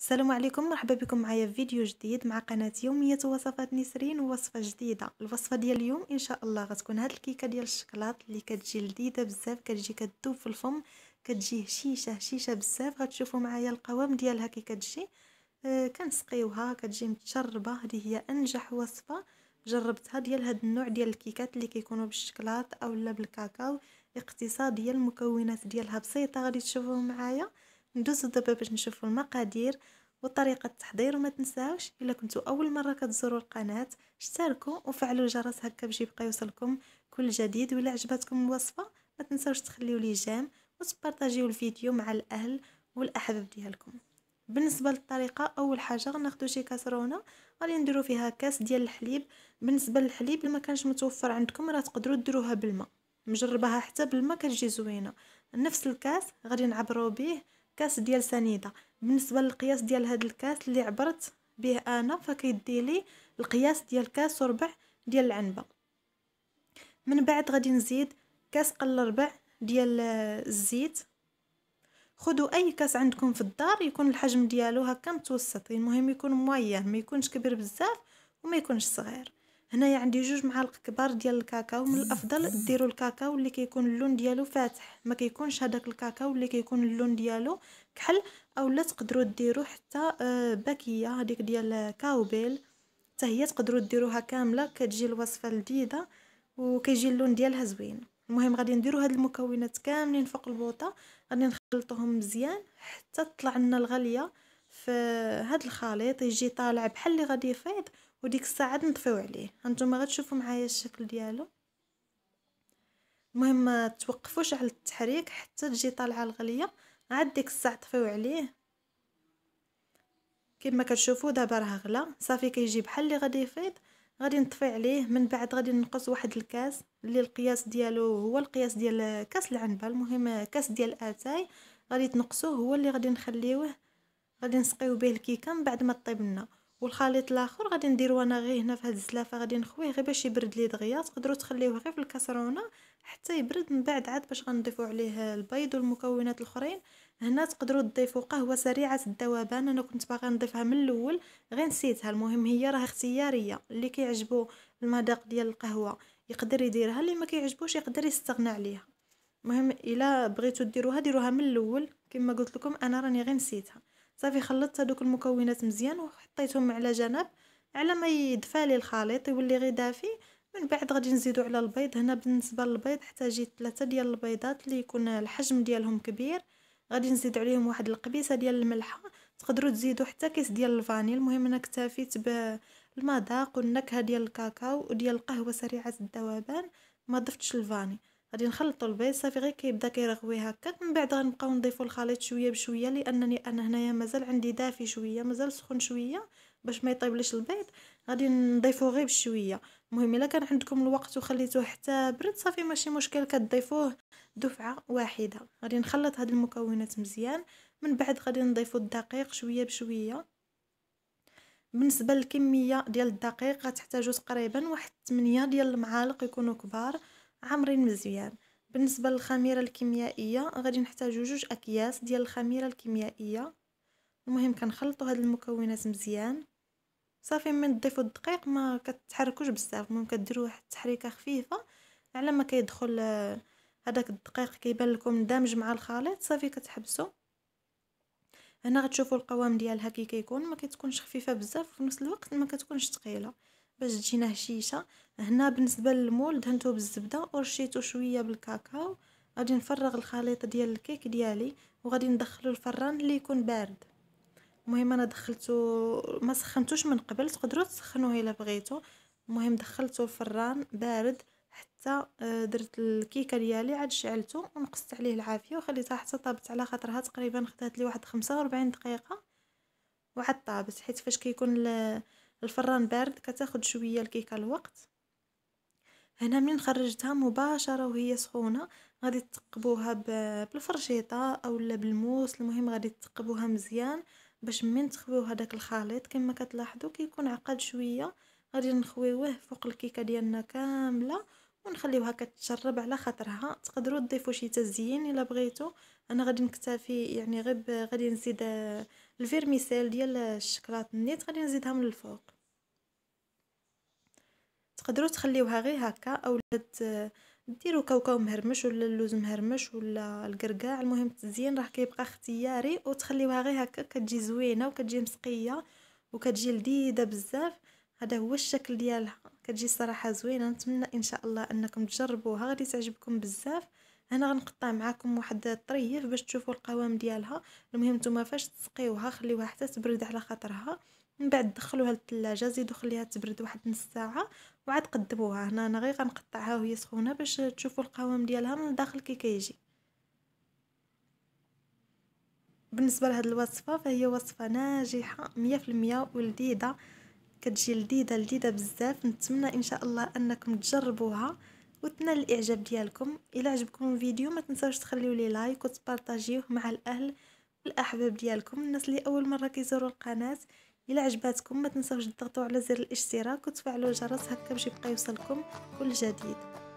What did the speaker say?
السلام عليكم مرحبا بكم معايا في فيديو جديد مع قناه يوميه وصفات نسرين ووصفه جديده الوصفه ديال اليوم ان شاء الله غتكون هاد الكيكه ديال الشكلاط اللي كتجي لذيذه بزاف كتجي كتذوب في الفم كتجي هشيشه هشيشه بزاف غتشوفوا معايا القوام ديالها كي كتجي آه كنسقيوها كتجي متشربه هذه هي انجح وصفه جربتها ديال هاد النوع ديال الكيكات اللي كيكونوا بالشكلاط اولا بالكاكاو اقتصاديه المكونات ديالها بسيطه غادي تشوفوا معايا ندوزو دابا باش نشوفو المقادير وطريقه التحضير وما تنساوش الا كنتو اول مره كتزوروا القناه اشتركوا وفعلوا الجرس هكا باش يبقى يوصلكم كل جديد وإلا عجبتكم الوصفه ما تنساوش تخليو لي جيم وتبارطاجيو الفيديو مع الاهل والاحباب ديالكم بالنسبه للطريقه اول حاجه غناخدو شي كاسرونه غادي نديرو فيها كاس ديال الحليب بالنسبه للحليب اللي كانش متوفر عندكم راه تقدرو ديروها بالماء مجرباها حتى بالماء كتجي زوينه نفس الكاس غادي نعبرو به كاس ديال سنيده بالنسبه للقياس ديال هذا الكاس اللي عبرت به انا فكيدي لي القياس ديال كاس وربع ديال العنبه من بعد غادي نزيد كاس قل ربع ديال آه، الزيت خذوا اي كاس عندكم في الدار يكون الحجم ديالو هكا متوسط المهم يكون مويه ما يكونش كبير بزاف وما يكونش صغير هنايا عندي جوج معالق كبار ديال الكاكاو من الافضل ديروا الكاكاو اللي كيكون اللون ديالو فاتح ما كيكونش هذاك الكاكاو اللي كيكون اللون ديالو كحل اولا تقدروا ديروا حتى آه، باكيه هذيك ديال كاوبيل حتى هي تقدروا ديروها كامله كتجي الوصفه لذيذه وكيجي اللون ديالها زوين المهم غادي نديروا هاد المكونات كاملين فوق البوطه غادي نخلطوهم مزيان حتى تطلع لنا الغليه في هاد الخليط يجي طالع بحال اللي غادي يفيض وديك الساعه نطفيو عليه هانتوما غتشوفوا معايا الشكل ديالو المهم ما توقفوش على التحريك حتى تجي طالعه الغليه عاد ديك الساعه طفيو عليه كما كتشوفوا دابا راه غلا صافي كيجي بحال اللي غادي يفيض غادي نطفي عليه من بعد غادي ننقص واحد الكاس اللي القياس ديالو هو القياس ديال كاس العنبه المهم كاس ديال اتاي غادي تنقصوه هو اللي غادي نخليوه غادي نسقيو به الكيكه من بعد ما طيب لنا والخليط الاخر غادي نديرو انا غير هنا في هاد الزلافه غادي نخويه غير باش يبرد لي دغيا تقدروا تخليوه غير في الكسرونه حتى يبرد من بعد عاد باش غنضيفوا عليه البيض والمكونات الاخرين هنا تقدروا تضيفوا قهوه سريعه الذوبان انا كنت باغا نضيفها من الاول غير نسيتها المهم هي راه اختياريه اللي كيعجبو المذاق ديال القهوه يقدر يديرها اللي ما كيعجبوش يقدر يستغنى عليها المهم الا بغيتو ديروها ديروها من الاول كما قلت لكم انا راني غير نسيتها صافي خلطت هذوك المكونات مزيان وحطيتهم على جنب على ما يدفى لي الخليط يولي غير دافي من بعد غادي نزيدو على البيض هنا بالنسبه للبيض احتاجيت ثلاثه ديال البيضات اللي يكون الحجم ديالهم كبير غادي نزيد عليهم واحد القبيسه ديال الملح تقدروا تزيدوا حتى كيس ديال الفاني المهم انا اكتفيت بالمذاق والنكهه ديال الكاكاو وديال القهوه سريعه الذوبان ما ضفتش الفاني غادي نخلطو البيض صافي غير كيبدا كيرغوي هكاك من بعد غنبقاو نضيفو الخليط شويه بشويه لانني انا هنايا مازال عندي دافي شويه مازال سخون شويه باش ما يطيبليش البيض غادي نضيفوه غير بشويه المهم الا كان عندكم الوقت وخليتوه حتى برد صافي ماشي مشكل كتضيفوه دفعه واحده غادي نخلط هاد المكونات مزيان من بعد غادي نضيفو الدقيق شويه بشويه بالنسبه للكميه ديال الدقيق غتحتاجو تقريبا واحد 8 ديال المعالق يكونوا كبار عامرين مزيان بالنسبه للخميره الكيميائيه غادي نحتاجو جوج اكياس ديال الخميره الكيميائيه المهم كنخلطو هاد المكونات مزيان صافي من نضيفو الدقيق ما كتحركوش بزاف المهم كديرو واحد التحريكه خفيفه على ما كيدخل هذاك آه، الدقيق كيبان لكم دامج مع الخليط صافي كتحبسو هنا غتشوفوا القوام ديالها كي كيكون ما كتكونش خفيفه بزاف في نفس الوقت ما كتكونش ثقيله باش تجينا هشيشه هنا بالنسبه للمول دهنتو بالزبده ورشيتو شويه بالكاكاو غادي نفرغ الخليط ديال الكيك ديالي وغادي ندخلو الفران اللي يكون بارد المهم انا دخلتو ما سخنتوش من قبل تقدروا تسخنوه الا بغيتو المهم دخلتو الفران بارد حتى آه، درت الكيكه ديالي عاد شعلته ونقصت عليه العافيه وخليتها حتى طابت على خاطرها تقريبا خدات لي واحد 45 دقيقه وعاد طابت حيت فاش كيكون كي الفران بارد كتاخد شويه الكيكه الوقت هنا من خرجتها مباشره وهي سخونه غادي تقبوها بالفرشيطه اولا بالموس المهم غادي تقبوها مزيان باش من تخويو هذاك الخليط كما كتلاحظوا كيكون عقد شويه غادي نخويوه فوق الكيكه ديالنا كامله ونخليوها كتشرب على خاطرها تقدروا تضيفوا شي تزيين الا بغيتو انا غادي نكتفي يعني غير غادي نزيد آه، الفيرميسيل ديال الشكلاط النيت غادي نزيدها من الفوق تقدروا تخليوها غير هكا او ديروا كاوكاو مهرمش ولا اللوز مهرمش ولا القرقاع المهم التزيين راه كيبقى اختياري وتخليوها غير هكا كتجي زوينه وكتجي مسقيه وكتجي لذيذه بزاف هذا هو الشكل ديالها كتجي صراحه زوينه نتمنى ان شاء الله انكم تجربوها غادي تعجبكم بزاف هنا غنقطع معكم واحد الطريف باش تشوفوا القوام ديالها المهم نتوما فاش تسقيوها خليوها حتى تبرد على خاطرها من بعد دخلوها للثلاجه زيدوا خليها تبرد واحد نص ساعه وعاد قدموها هنا انا غير غنقطعها وهي سخونه باش تشوفوا القوام ديالها من الداخل كي كيجي بالنسبه لهاد الوصفه فهي وصفه ناجحه 100% ولذيذه كتجي لذيذه لذيذه بزاف نتمنى ان شاء الله انكم تجربوها وتنال الاعجاب ديالكم الى عجبكم الفيديو ما تنساوش تخليو لي لايك وتبارطاجيوه مع الاهل والاحباب ديالكم الناس اللي اول مره كيزوروا القناه الى عجباتكم ما تنساوش تضغطوا على زر الاشتراك وتفعلوا الجرس هكا باش يبقى يوصلكم كل جديد